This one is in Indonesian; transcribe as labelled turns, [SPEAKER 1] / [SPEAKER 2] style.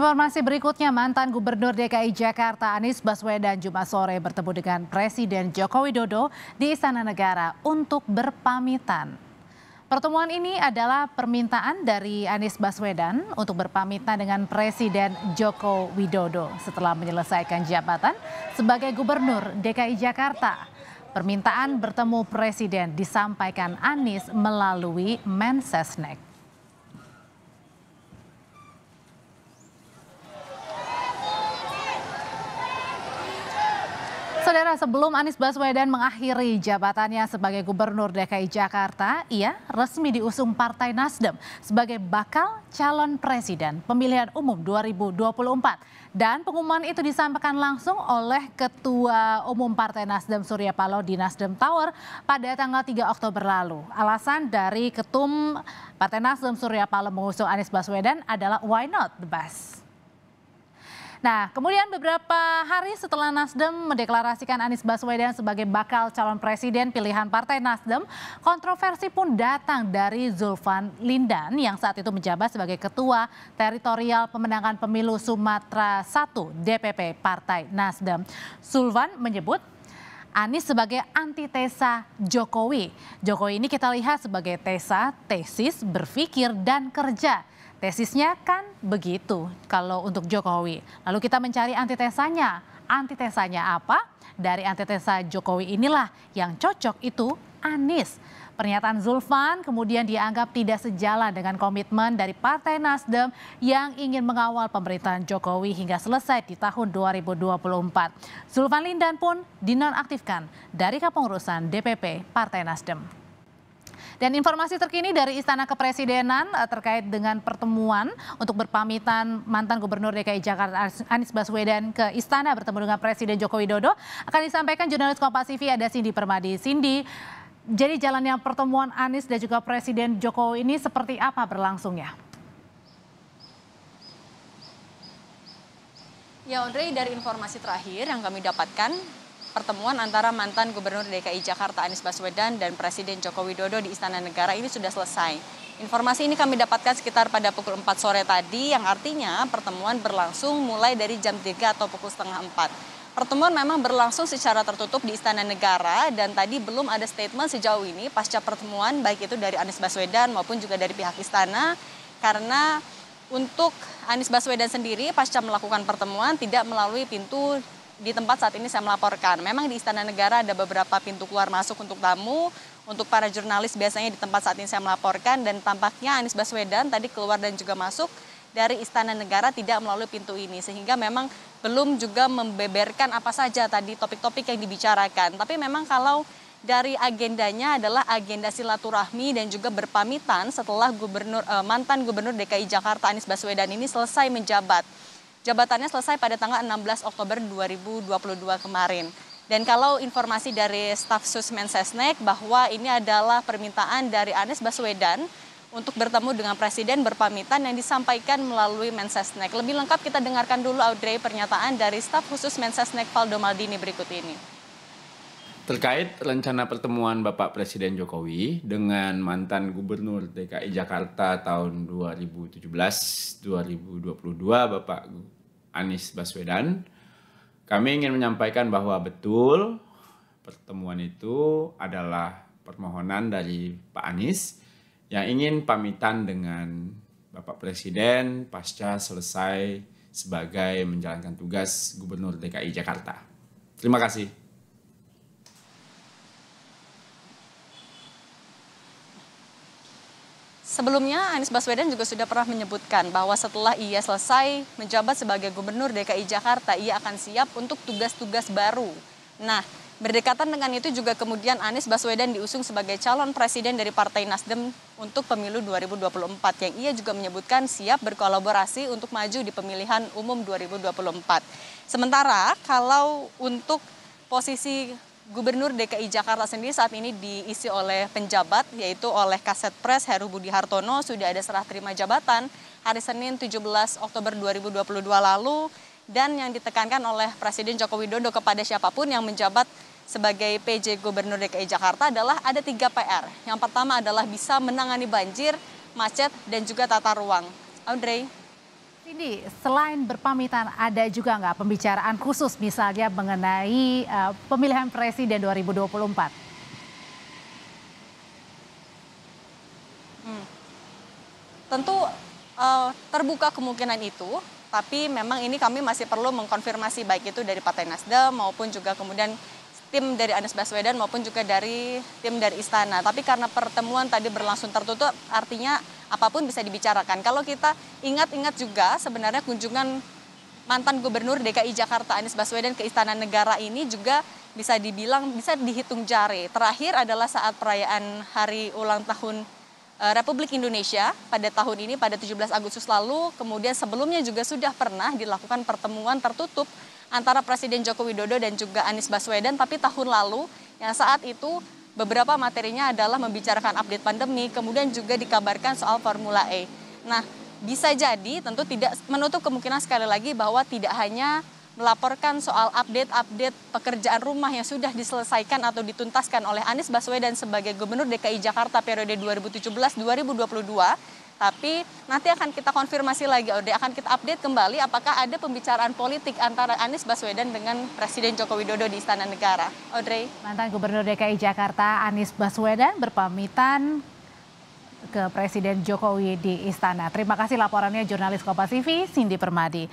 [SPEAKER 1] Informasi berikutnya, mantan Gubernur DKI Jakarta Anies Baswedan Jumat sore bertemu dengan Presiden Joko Widodo di Istana Negara untuk berpamitan. Pertemuan ini adalah permintaan dari Anies Baswedan untuk berpamitan dengan Presiden Joko Widodo setelah menyelesaikan jabatan sebagai Gubernur DKI Jakarta. Permintaan bertemu Presiden disampaikan Anies melalui Mensesnek. Saudara, sebelum Anies Baswedan mengakhiri jabatannya sebagai Gubernur DKI Jakarta, ia resmi diusung Partai Nasdem sebagai bakal calon presiden pemilihan umum 2024. Dan pengumuman itu disampaikan langsung oleh Ketua Umum Partai Nasdem Surya Paloh di Nasdem Tower pada tanggal 3 Oktober lalu. Alasan dari Ketum Partai Nasdem Surya Paloh mengusung Anies Baswedan adalah why not the best? Nah, kemudian beberapa hari setelah Nasdem mendeklarasikan Anies Baswedan sebagai bakal calon presiden pilihan Partai Nasdem, kontroversi pun datang dari Zulfan Lindan yang saat itu menjabat sebagai Ketua Teritorial Pemenangan Pemilu Sumatera I DPP Partai Nasdem. Zulfan menyebut Anies sebagai antitesa Jokowi. Jokowi ini kita lihat sebagai tesa, tesis, berpikir, dan kerja. Tesisnya kan begitu kalau untuk Jokowi. Lalu kita mencari antitesanya. Antitesanya apa? Dari antitesa Jokowi inilah yang cocok itu Anies. Pernyataan Zulfan kemudian dianggap tidak sejalan dengan komitmen dari Partai Nasdem yang ingin mengawal pemerintahan Jokowi hingga selesai di tahun 2024. Zulfan Lindan pun dinonaktifkan dari kepengurusan DPP Partai Nasdem. Dan informasi terkini dari Istana Kepresidenan eh, terkait dengan pertemuan untuk berpamitan mantan Gubernur DKI Jakarta Anies Baswedan ke Istana bertemu dengan Presiden Joko Widodo akan disampaikan jurnalis Kompas TV ada Cindy Permadi. Cindy, jadi jalannya pertemuan Anies dan juga Presiden Jokowi ini seperti apa berlangsungnya?
[SPEAKER 2] Ya Andre dari informasi terakhir yang kami dapatkan, pertemuan antara mantan Gubernur DKI Jakarta Anies Baswedan dan Presiden Joko Widodo di Istana Negara ini sudah selesai. Informasi ini kami dapatkan sekitar pada pukul 4 sore tadi, yang artinya pertemuan berlangsung mulai dari jam 3 atau pukul setengah 4. Pertemuan memang berlangsung secara tertutup di Istana Negara dan tadi belum ada statement sejauh ini pasca pertemuan baik itu dari Anies Baswedan maupun juga dari pihak Istana karena untuk Anies Baswedan sendiri pasca melakukan pertemuan tidak melalui pintu di tempat saat ini saya melaporkan. Memang di Istana Negara ada beberapa pintu keluar masuk untuk tamu, untuk para jurnalis biasanya di tempat saat ini saya melaporkan dan tampaknya Anies Baswedan tadi keluar dan juga masuk dari Istana Negara tidak melalui pintu ini sehingga memang belum juga membeberkan apa saja tadi topik-topik yang dibicarakan. Tapi memang kalau dari agendanya adalah agenda silaturahmi dan juga berpamitan setelah gubernur eh, mantan gubernur DKI Jakarta Anies Baswedan ini selesai menjabat. Jabatannya selesai pada tanggal 16 Oktober 2022 kemarin. Dan kalau informasi dari staf Susmen Sesnek bahwa ini adalah permintaan dari Anies Baswedan untuk bertemu dengan Presiden berpamitan yang disampaikan melalui Mensesnek. Lebih lengkap kita dengarkan dulu Audrey pernyataan dari staf khusus Mensesnek Valdo Maldini berikut ini. Terkait rencana pertemuan Bapak Presiden Jokowi dengan mantan Gubernur DKI Jakarta tahun 2017-2022 Bapak Anies Baswedan, kami ingin menyampaikan bahwa betul pertemuan itu adalah permohonan dari Pak Anies yang ingin pamitan dengan Bapak Presiden pasca selesai sebagai menjalankan tugas Gubernur DKI Jakarta. Terima kasih. Sebelumnya, Anies Baswedan juga sudah pernah menyebutkan bahwa setelah ia selesai menjabat sebagai Gubernur DKI Jakarta, ia akan siap untuk tugas-tugas baru. Nah, Berdekatan dengan itu juga kemudian Anies Baswedan diusung sebagai calon presiden dari Partai Nasdem untuk pemilu 2024 yang ia juga menyebutkan siap berkolaborasi untuk maju di pemilihan umum 2024. Sementara kalau untuk posisi Gubernur DKI Jakarta sendiri saat ini diisi oleh penjabat yaitu oleh Kaset Pres Heru Budi Hartono sudah ada serah terima jabatan hari Senin 17 Oktober 2022 lalu dan yang ditekankan oleh Presiden Joko Widodo kepada siapapun yang menjabat sebagai PJ Gubernur DKI Jakarta adalah ada tiga PR. Yang pertama adalah bisa menangani banjir, macet, dan juga tata ruang. Audrey. Cindy,
[SPEAKER 1] selain berpamitan, ada juga nggak pembicaraan khusus misalnya mengenai uh, pemilihan presiden 2024?
[SPEAKER 2] Hmm. tentu uh, terbuka kemungkinan itu, tapi memang ini kami masih perlu mengkonfirmasi baik itu dari Partai Nasdem maupun juga kemudian tim dari Anies Baswedan maupun juga dari tim dari Istana. Tapi karena pertemuan tadi berlangsung tertutup, artinya apapun bisa dibicarakan. Kalau kita ingat-ingat juga sebenarnya kunjungan mantan Gubernur DKI Jakarta Anies Baswedan ke Istana Negara ini juga bisa dibilang bisa dihitung jari. Terakhir adalah saat perayaan hari ulang tahun Eh, Republik Indonesia pada tahun ini pada 17 Agustus lalu kemudian sebelumnya juga sudah pernah dilakukan pertemuan tertutup antara Presiden Joko Widodo dan juga Anies Baswedan tapi tahun lalu yang saat itu beberapa materinya adalah membicarakan update pandemi kemudian juga dikabarkan soal Formula E. Nah, bisa jadi tentu tidak menutup kemungkinan sekali lagi bahwa tidak hanya melaporkan soal update-update pekerjaan rumah yang sudah diselesaikan atau dituntaskan oleh Anies Baswedan sebagai Gubernur DKI Jakarta periode 2017-2022 tapi nanti akan kita konfirmasi lagi, Ode akan kita update kembali apakah ada pembicaraan politik antara Anies Baswedan dengan Presiden Joko Widodo di Istana Negara. Ode.
[SPEAKER 1] Mantan Gubernur DKI Jakarta Anies Baswedan berpamitan ke Presiden Jokowi di Istana. Terima kasih laporannya jurnalis Kompas TV Cindy Permadi.